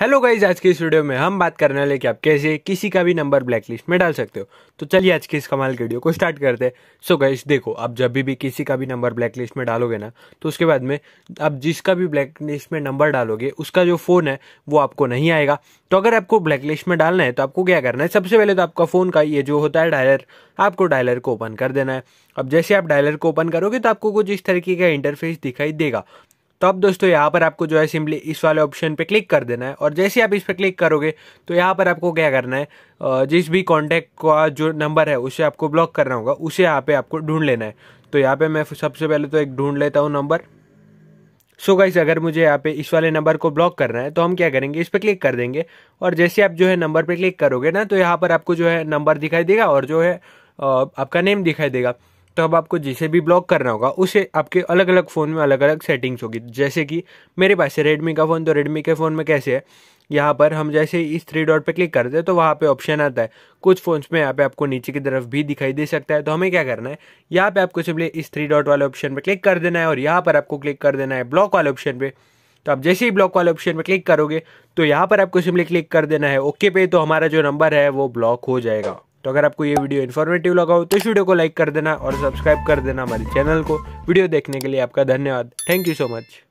hello guys आज के इस वीडियो में हम बात करने वाले कि आप कैसे किसी का भी नंबर ब्लैक लिस्ट में डाल सकते हो तो चलिए आज के इस कमाल की वीडियो को स्टार्ट करते हैं सो गाइज देखो आप जब भी, भी किसी का भी नंबर ब्लैक लिस्ट में डालोगे ना तो उसके बाद में आप जिसका भी ब्लैक लिस्ट में नंबर डालोगे उसका जो फ़ोन है वो आपको नहीं आएगा तो अगर आपको ब्लैक लिस्ट में डालना है तो आपको क्या करना है सबसे पहले तो आपका फ़ोन का ये जो होता है डायलर आपको डायलर को ओपन कर देना है अब जैसे आप डायलर को ओपन करोगे तो आपको कुछ इस तरीके का इंटरफेस दिखाई देगा तो अब दोस्तों यहाँ पर आपको जो है सिंपली इस वाले ऑप्शन पे क्लिक कर देना है और जैसे आप इस पर क्लिक करोगे तो यहाँ पर आपको क्या करना है जिस भी कॉन्टैक्ट का जो नंबर है उसे आपको ब्लॉक करना होगा उसे यहाँ पे आपको ढूंढ लेना है तो यहाँ पे मैं सबसे पहले तो एक ढूंढ लेता हूँ नंबर सो so गाइस अगर मुझे यहाँ पे इस वाले नंबर को ब्लॉक करना है तो हम क्या करेंगे इस पर क्लिक कर देंगे और जैसे आप जो है नंबर पर क्लिक करोगे ना तो यहाँ पर आपको जो है नंबर दिखाई देगा और जो है आपका नेम दिखाई देगा तो अब आपको जिसे भी ब्लॉक करना होगा उसे आपके अलग अलग फ़ोन में अलग अलग सेटिंग्स होगी जैसे कि मेरे पास है रेडमी का फ़ोन तो रेडमी के फ़ोन में कैसे है यहाँ पर हम जैसे इस थ्री डॉट पर क्लिक करते हैं तो वहाँ पे ऑप्शन आता है कुछ फ़ोन्स में यहाँ पे आपको नीचे की तरफ भी दिखाई दे सकता है तो हमें क्या करना है यहाँ पे आपको सिंपली इस थ्री डॉट वाले ऑप्शन पर क्लिक कर देना है और यहाँ पर आपको क्लिक कर देना है ब्लॉक वाले ऑप्शन पर तो आप जैसे ही ब्लॉक वाले ऑप्शन पर क्लिक करोगे तो यहाँ पर आपको सिंपली क्लिक कर देना है ओके पे तो हमारा जो नंबर है वो ब्लॉक हो जाएगा तो अगर आपको ये वीडियो इन्फॉर्मेटिव लगा हो तो इस वीडियो को लाइक कर देना और सब्सक्राइब कर देना हमारे चैनल को वीडियो देखने के लिए आपका धन्यवाद थैंक यू सो मच